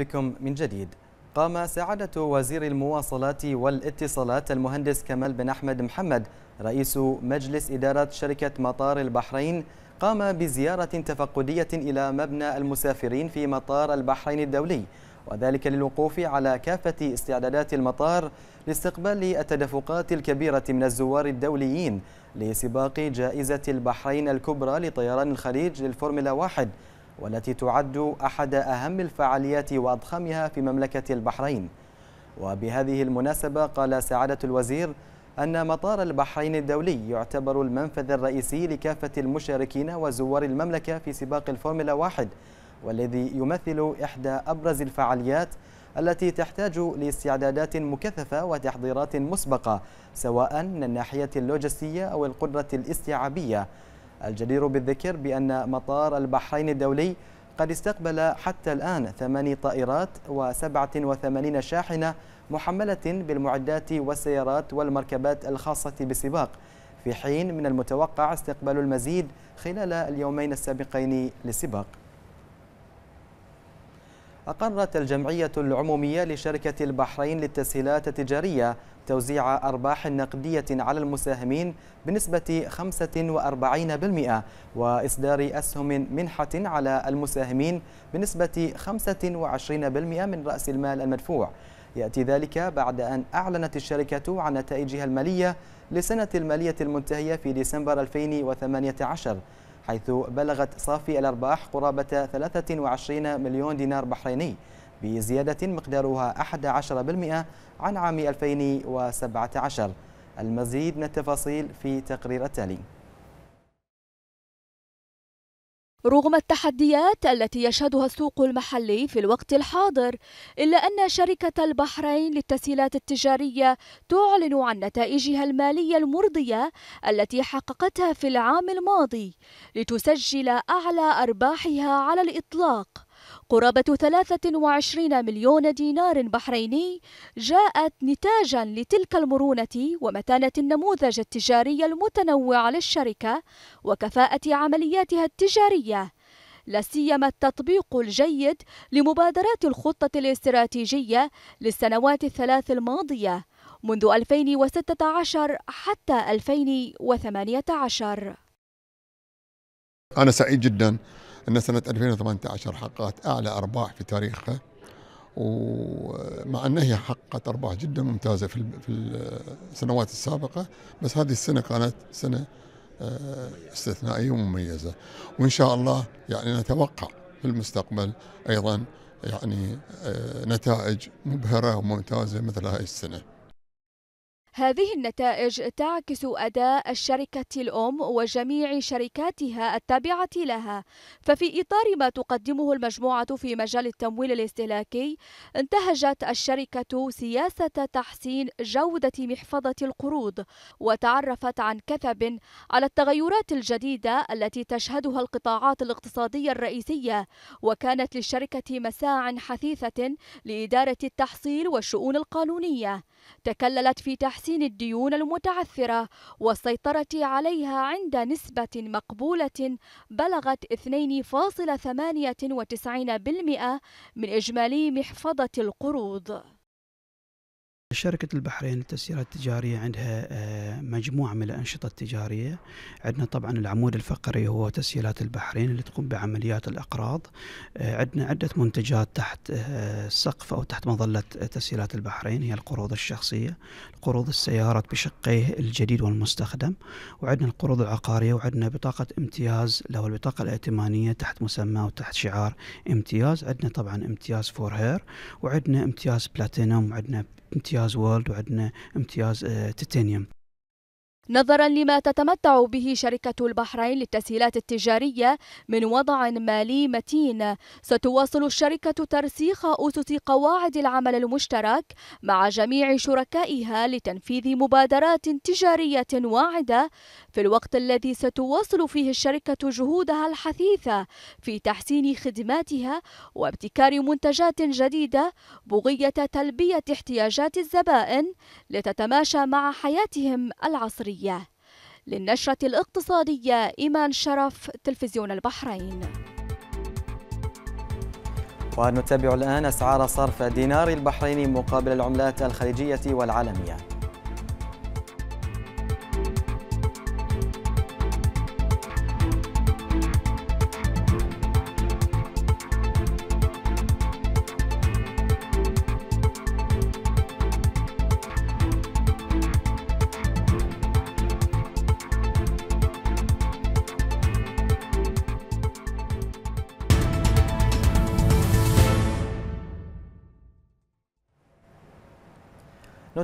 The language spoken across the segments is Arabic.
بكم من جديد قام سعادة وزير المواصلات والاتصالات المهندس كمال بن أحمد محمد رئيس مجلس إدارة شركة مطار البحرين قام بزيارة تفقدية إلى مبنى المسافرين في مطار البحرين الدولي وذلك للوقوف على كافة استعدادات المطار لاستقبال التدفقات الكبيرة من الزوار الدوليين لسباق جائزة البحرين الكبرى لطيران الخليج للفورمولا 1 والتي تعد أحد أهم الفعاليات وأضخمها في مملكة البحرين وبهذه المناسبة قال سعادة الوزير أن مطار البحرين الدولي يعتبر المنفذ الرئيسي لكافة المشاركين وزوار المملكة في سباق الفورمولا واحد والذي يمثل إحدى أبرز الفعاليات التي تحتاج لاستعدادات مكثفة وتحضيرات مسبقة سواء من الناحية اللوجستية أو القدرة الاستيعابية الجدير بالذكر بأن مطار البحرين الدولي قد استقبل حتى الآن ثماني طائرات و87 شاحنة محملة بالمعدات والسيارات والمركبات الخاصة بالسباق في حين من المتوقع استقبال المزيد خلال اليومين السابقين للسباق أقرت الجمعية العمومية لشركة البحرين للتسهيلات التجارية توزيع أرباح نقدية على المساهمين بنسبة 45% وإصدار أسهم منحة على المساهمين بنسبة 25% من رأس المال المدفوع يأتي ذلك بعد أن أعلنت الشركة عن نتائجها المالية لسنة المالية المنتهية في ديسمبر 2018 حيث بلغت صافي الأرباح قرابة 23 مليون دينار بحريني بزيادة مقدارها 11% عن عام 2017 المزيد من التفاصيل في تقرير التالي رغم التحديات التي يشهدها السوق المحلي في الوقت الحاضر إلا أن شركة البحرين للتسهيلات التجارية تعلن عن نتائجها المالية المرضية التي حققتها في العام الماضي لتسجل أعلى أرباحها على الإطلاق قرابة 23 مليون دينار بحريني جاءت نتاجا لتلك المرونة ومتانة النموذج التجاري المتنوع للشركة وكفاءة عملياتها التجارية لا سيما التطبيق الجيد لمبادرات الخطة الاستراتيجية للسنوات الثلاث الماضية منذ 2016 حتى 2018 أنا سعيد جدا أن سنة 2018 حققت أعلى أرباح في تاريخها ومع أنها هي حققت أرباح جدا ممتازة في السنوات السابقة بس هذه السنة كانت سنة آه، استثنائية ومميزة وإن شاء الله يعني نتوقع في المستقبل أيضا يعني آه، نتائج مبهرة وممتازة مثل هذه السنة هذه النتائج تعكس أداء الشركة الأم وجميع شركاتها التابعة لها ففي إطار ما تقدمه المجموعة في مجال التمويل الاستهلاكي انتهجت الشركة سياسة تحسين جودة محفظة القروض وتعرفت عن كثب على التغيرات الجديدة التي تشهدها القطاعات الاقتصادية الرئيسية وكانت للشركة مساع حثيثة لإدارة التحصيل والشؤون القانونية تكللت في تحسين تحسين الديون المتعثرة والسيطرة عليها عند نسبة مقبولة بلغت 2.98% من إجمالي محفظة القروض شركة البحرين للتسييرات التجارية عندها آه، مجموعة من الأنشطة التجارية عندنا طبعا العمود الفقري هو تسيلات البحرين اللي تقوم بعمليات الأقراض آه، عندنا عدة منتجات تحت آه، سقف أو تحت مظلة تسيلات البحرين هي القروض الشخصية قروض السيارات بشقيه الجديد والمستخدم وعندنا القروض العقارية وعندنا بطاقة امتياز له البطاقة الائتمانية تحت مسمى وتحت شعار امتياز عندنا طبعا امتياز فور هير وعندنا امتياز بلاتينوم وعندنا امتياز وورلد وعندنا امتياز تيتانيوم آه، نظرا لما تتمتع به شركة البحرين للتسهيلات التجارية من وضع مالي متين ستواصل الشركة ترسيخ أسس قواعد العمل المشترك مع جميع شركائها لتنفيذ مبادرات تجارية واعدة في الوقت الذي ستواصل فيه الشركة جهودها الحثيثة في تحسين خدماتها وابتكار منتجات جديدة بغية تلبية احتياجات الزبائن لتتماشى مع حياتهم العصرية الدولية للنشرة الاقتصادية إيمان شرف تلفزيون البحرين ونتابع الآن أسعار صرف دينار البحريني مقابل العملات الخليجية والعالمية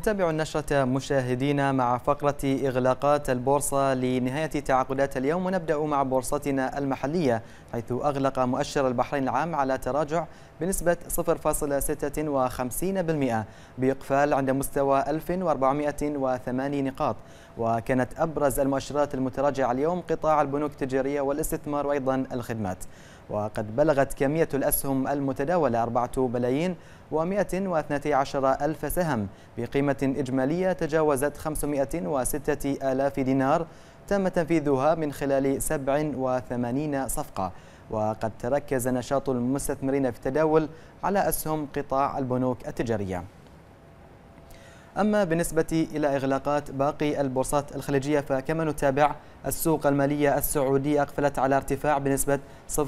نتابع النشرة مشاهدينا مع فقرة إغلاقات البورصة لنهاية تعاقدات اليوم ونبدأ مع بورصتنا المحلية حيث أغلق مؤشر البحرين العام على تراجع بنسبة 0.56% بإقفال عند مستوى 1408 نقاط وكانت أبرز المؤشرات المتراجعة اليوم قطاع البنوك التجارية والاستثمار وأيضا الخدمات وقد بلغت كمية الأسهم المتداولة 4 بلايين و112 ألف سهم بقيمة إجمالية تجاوزت 506 آلاف دينار تم تنفيذها من خلال 87 صفقة وقد تركز نشاط المستثمرين في التداول على أسهم قطاع البنوك التجارية أما بالنسبة إلى إغلاقات باقي البورصات الخليجية فكما نتابع السوق المالية السعودية أقفلت على ارتفاع بنسبة 0.14%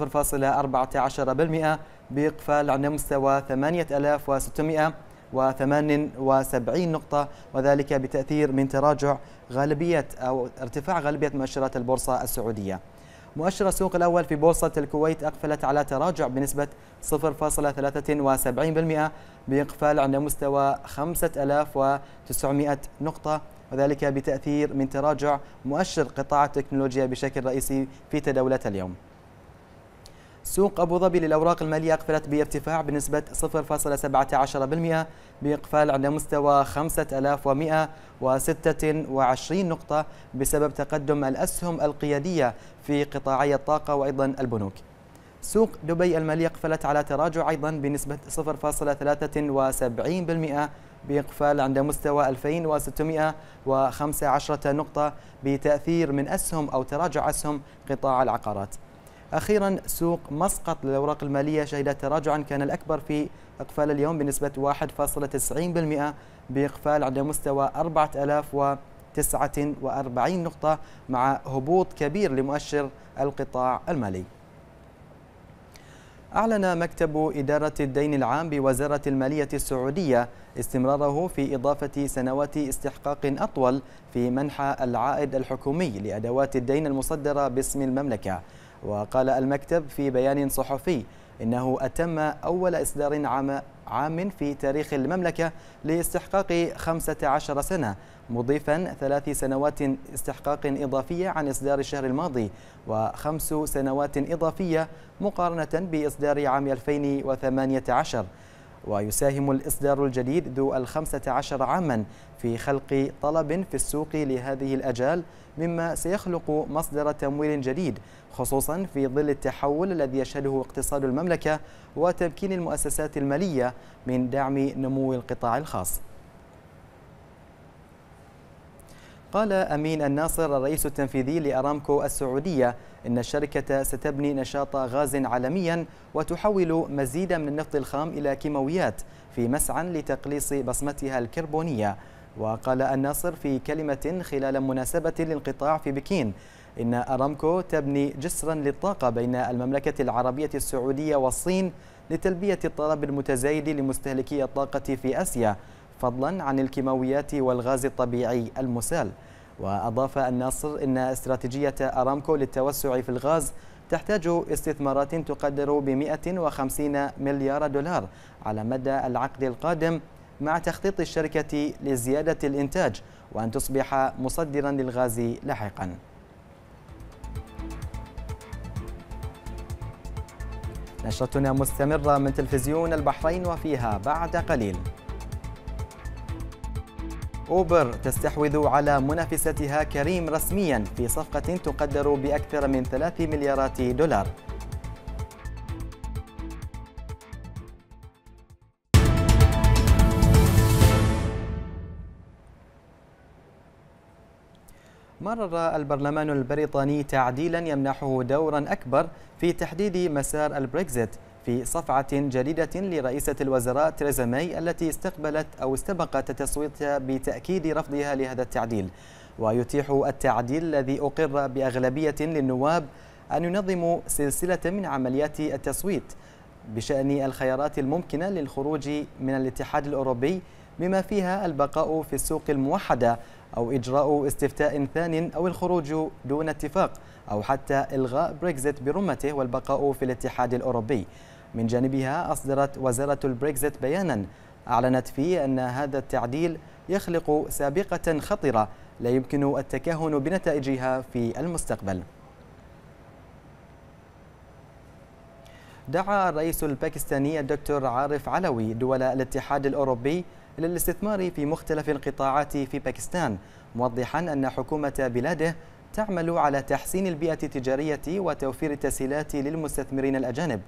بإقفال عند مستوى 8678 نقطة وذلك بتأثير من تراجع غالبية أو ارتفاع غالبية مؤشرات البورصة السعودية مؤشر السوق الأول في بورصة الكويت أقفلت على تراجع بنسبة 0.73% بإقفال عند مستوى 5900 نقطة وذلك بتأثير من تراجع مؤشر قطاع التكنولوجيا بشكل رئيسي في تداولات اليوم سوق أبو ظبي للأوراق المالية أقفلت بارتفاع بنسبة 0.17% بإقفال عند مستوى 5126 نقطة بسبب تقدم الأسهم القيادية في قطاعي الطاقة وأيضا البنوك سوق دبي المالية قفلت على تراجع أيضا بنسبة 0.73% بإقفال عند مستوى 2615 نقطة بتأثير من أسهم أو تراجع أسهم قطاع العقارات أخيرا سوق مسقط للأوراق المالية شهد تراجعا كان الأكبر في إقفال اليوم بنسبة 1.90% بإقفال على مستوى 4049 نقطة مع هبوط كبير لمؤشر القطاع المالي أعلن مكتب إدارة الدين العام بوزارة المالية السعودية استمراره في إضافة سنوات استحقاق أطول في منحى العائد الحكومي لأدوات الدين المصدرة باسم المملكة وقال المكتب في بيان صحفي إنه أتم أول إصدار عام عام في تاريخ المملكة لاستحقاق 15 سنة مضيفا ثلاث سنوات استحقاق إضافية عن إصدار الشهر الماضي وخمس سنوات إضافية مقارنة بإصدار عام 2018 ويساهم الإصدار الجديد ذو الخمسة عشر عاما في خلق طلب في السوق لهذه الأجال مما سيخلق مصدر تمويل جديد خصوصا في ظل التحول الذي يشهده اقتصاد المملكة وتمكين المؤسسات المالية من دعم نمو القطاع الخاص قال أمين الناصر الرئيس التنفيذي لأرامكو السعودية إن الشركة ستبني نشاط غاز عالميا وتحول مزيدا من النفط الخام إلى كيماويات في مسعى لتقليص بصمتها الكربونية وقال الناصر في كلمة خلال مناسبة للانقطاع في بكين إن أرامكو تبني جسرا للطاقة بين المملكة العربية السعودية والصين لتلبية الطلب المتزايد لمستهلكي الطاقة في آسيا فضلا عن الكيماويات والغاز الطبيعي المسال وأضاف الناصر أن استراتيجية أرامكو للتوسع في الغاز تحتاج استثمارات تقدر ب 150 مليار دولار على مدى العقد القادم مع تخطيط الشركة لزيادة الإنتاج وأن تصبح مصدرا للغاز لاحقا نشرتنا مستمرة من تلفزيون البحرين وفيها بعد قليل أوبر تستحوذ على منافستها كريم رسميا في صفقة تقدر بأكثر من 3 مليارات دولار مرر البرلمان البريطاني تعديلا يمنحه دورا أكبر في تحديد مسار البريكزيت في صفعة جديدة لرئيسة الوزراء تريزا ماي التي استقبلت أو استبقت تصويتها بتأكيد رفضها لهذا التعديل ويتيح التعديل الذي أقر بأغلبية للنواب أن ينظموا سلسلة من عمليات التصويت بشأن الخيارات الممكنة للخروج من الاتحاد الأوروبي بما فيها البقاء في السوق الموحدة أو إجراء استفتاء ثان أو الخروج دون اتفاق أو حتى إلغاء بريكزيت برمته والبقاء في الاتحاد الأوروبي من جانبها أصدرت وزارة البريكزيت بيانا أعلنت فيه أن هذا التعديل يخلق سابقة خطرة لا يمكن التكهن بنتائجها في المستقبل دعا الرئيس الباكستاني الدكتور عارف علوي دول الاتحاد الأوروبي إلى الاستثمار في مختلف القطاعات في باكستان موضحا أن حكومة بلاده تعمل على تحسين البيئة التجارية وتوفير التسهيلات للمستثمرين الأجانب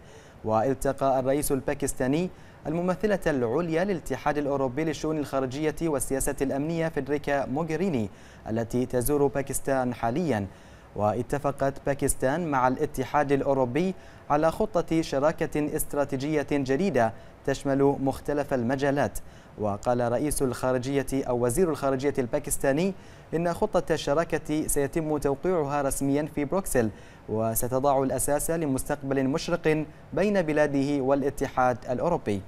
والتقى الرئيس الباكستاني الممثلة العليا للاتحاد الأوروبي للشؤون الخارجية والسياسة الأمنية فيدريكا موغريني التي تزور باكستان حالياً واتفقت باكستان مع الاتحاد الأوروبي على خطة شراكة استراتيجية جديدة تشمل مختلف المجالات وقال رئيس الخارجية أو وزير الخارجية الباكستاني إن خطة الشراكة سيتم توقيعها رسميا في بروكسل وستضع الأساس لمستقبل مشرق بين بلاده والاتحاد الأوروبي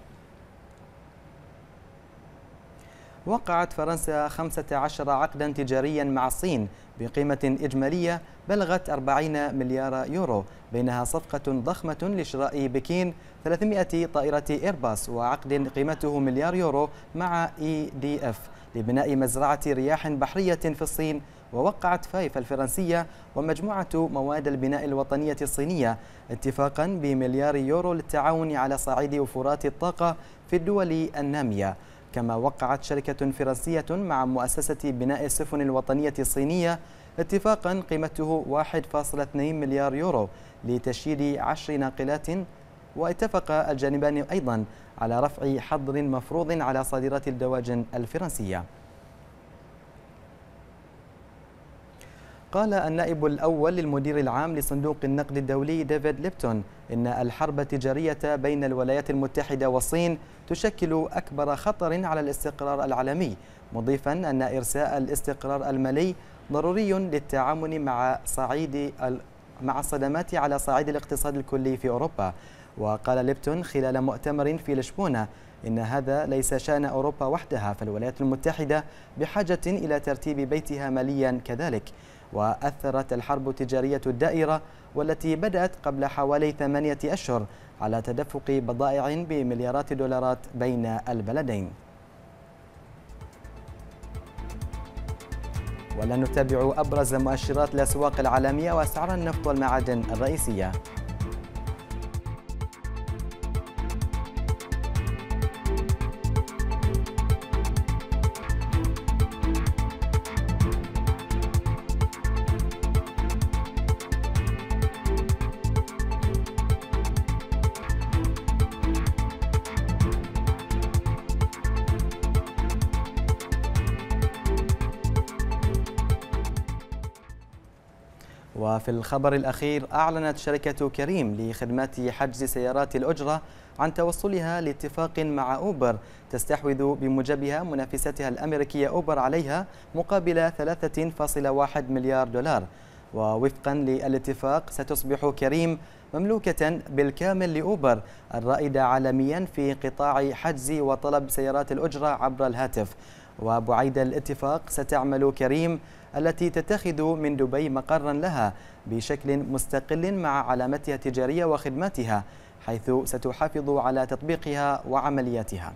وقعت فرنسا 15 عقدا تجاريا مع الصين بقيمة إجمالية بلغت 40 مليار يورو بينها صفقة ضخمة لشراء بكين 300 طائرة إيرباص وعقد قيمته مليار يورو مع إي دي إف لبناء مزرعة رياح بحرية في الصين ووقعت فايف الفرنسية ومجموعة مواد البناء الوطنية الصينية اتفاقا بمليار يورو للتعاون على صعيد وفرات الطاقة في الدول النامية كما وقعت شركة فرنسية مع مؤسسة بناء السفن الوطنية الصينية اتفاقا قيمته 1.2 مليار يورو لتشييد عشر ناقلات واتفق الجانبان أيضا على رفع حظر مفروض على صادرات الدواجن الفرنسية قال النائب الأول للمدير العام لصندوق النقد الدولي ديفيد ليبتون إن الحرب التجارية بين الولايات المتحدة والصين تشكل أكبر خطر على الاستقرار العالمي مضيفا أن إرساء الاستقرار المالي ضروري للتعامل مع صعيد مع الصدمات على صعيد الاقتصاد الكلي في أوروبا وقال ليبتون خلال مؤتمر في لشبونة إن هذا ليس شأن أوروبا وحدها فالولايات المتحدة بحاجة إلى ترتيب بيتها ماليا كذلك وأثرت الحرب التجارية الدائرة والتي بدأت قبل حوالي ثمانية أشهر على تدفق بضائع بمليارات الدولارات بين البلدين ولنتابع أبرز مؤشرات الأسواق العالمية وأسعار النفط والمعادن الرئيسية وفي الخبر الأخير أعلنت شركة كريم لخدمات حجز سيارات الأجرة عن توصلها لاتفاق مع أوبر تستحوذ بموجبها منافستها الأمريكية أوبر عليها مقابل 3.1 مليار دولار ووفقا للاتفاق ستصبح كريم مملوكة بالكامل لأوبر الرائدة عالميا في قطاع حجز وطلب سيارات الأجرة عبر الهاتف وبعيد الاتفاق ستعمل كريم التي تتخذ من دبي مقرا لها بشكل مستقل مع علامتها التجارية وخدماتها حيث ستحافظ على تطبيقها وعملياتها